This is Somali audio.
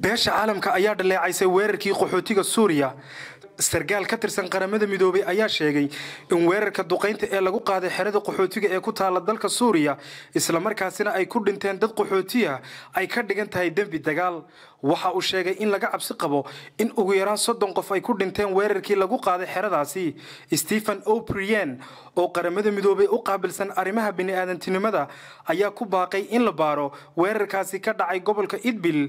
beesha caalamka ayaa dhaleecaysay weerarkii qaxootiga suuriya sargaal ka tirsan qaramada midoobay ayaa sheegay in weerarka duqaynta ee lagu qaaday xerada qaxootiga ee ku taala dalka suuriya islamarkaasina ay ku dhinteen dad qaxootiya ay ka dhigan tahay dembi dagaal waxa uu sheegay in laga cabsi qabo in ugu yaraan soddon qof ay ku dhinteen weerarkii lagu qaaday xeradaasi stephen oprien oo qaramada midoobay u qaabilsan arrimaha bini'aadantinimada ayaa ku baaqay in la baaro weerarkaasi ka dhacay gobolka idbil